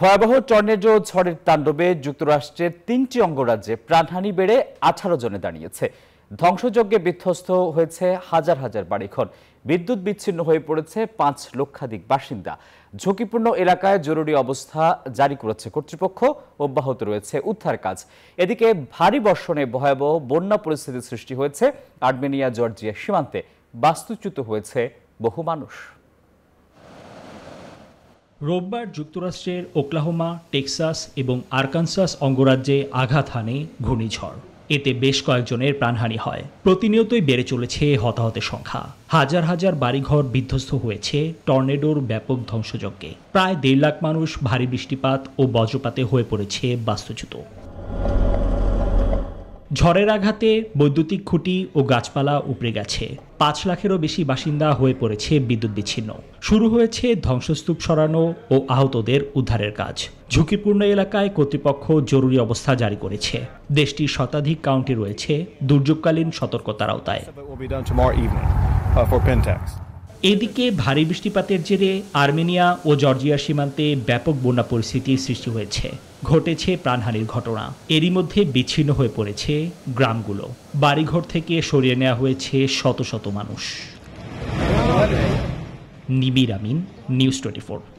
ভয়াবহ টর্নেডো ঝড়ের তাণ্ডবে যুক্তরাষ্ট্রের তিনটি অঙ্গরাজ্যে প্রাণহানি বেড়ে আঠারো জনে দাঁড়িয়েছে ধ্বংসযজ্ঞে বিধ্বস্ত হয়েছে হাজার হাজার বাড়িঘর বিদ্যুৎ বিচ্ছিন্ন হয়ে পড়েছে পাঁচ লক্ষাধিক বাসিন্দা ঝুঁকিপূর্ণ এলাকায় জরুরি অবস্থা জারি করেছে কর্তৃপক্ষ অব্যাহত রয়েছে উদ্ধার কাজ এদিকে ভারী বর্ষণে ভয়াবহ বন্যা পরিস্থিতির সৃষ্টি হয়েছে আর্মেনিয়া জর্জিয়া সীমান্তে বাস্তুচ্যুত হয়েছে বহু মানুষ রোববার যুক্তরাষ্ট্রের ওক্লাহোমা টেক্সাস এবং আরকানসাস অঙ্গরাজ্যে আঘাত হানে ঘূর্ণিঝড় এতে বেশ কয়েকজনের প্রাণহানি হয় প্রতিনিয়তই বেড়ে চলেছে হতাহতের সংখ্যা হাজার হাজার বাড়িঘর বিধ্বস্ত হয়েছে টর্নেডোর ব্যাপক ধ্বংসযজ্ঞে প্রায় দেড় লাখ মানুষ ভারী বৃষ্টিপাত ও বজ্রপাতে হয়ে পড়েছে বাস্তুচ্যুত ঝড়ের আঘাতে বৈদ্যুতিক খুঁটি ও গাছপালা উপড়ে গেছে পাঁচ লাখেরও বেশি বাসিন্দা হয়ে পড়েছে বিদ্যুৎ বিচ্ছিন্ন শুরু হয়েছে ধ্বংসস্তূপ সরানো ও আহতদের উদ্ধারের কাজ ঝুঁকিপূর্ণ এলাকায় কর্তৃপক্ষ জরুরি অবস্থা জারি করেছে দেশটির শতাধিক কাউন্টি রয়েছে দুর্যোগকালীন সতর্কতার আওতায় এদিকে ভারী বৃষ্টিপাতের জেরে আর্মেনিয়া ও জর্জিয়া সীমান্তে ব্যাপক বন্যা পরিস্থিতির সৃষ্টি হয়েছে ঘটেছে প্রাণহানির ঘটনা এরই মধ্যে বিচ্ছিন্ন হয়ে পড়েছে গ্রামগুলো বাড়িঘর থেকে সরিয়ে নেওয়া হয়েছে শত শত মানুষ নিবির আমিন নিউজ টোয়েন্টি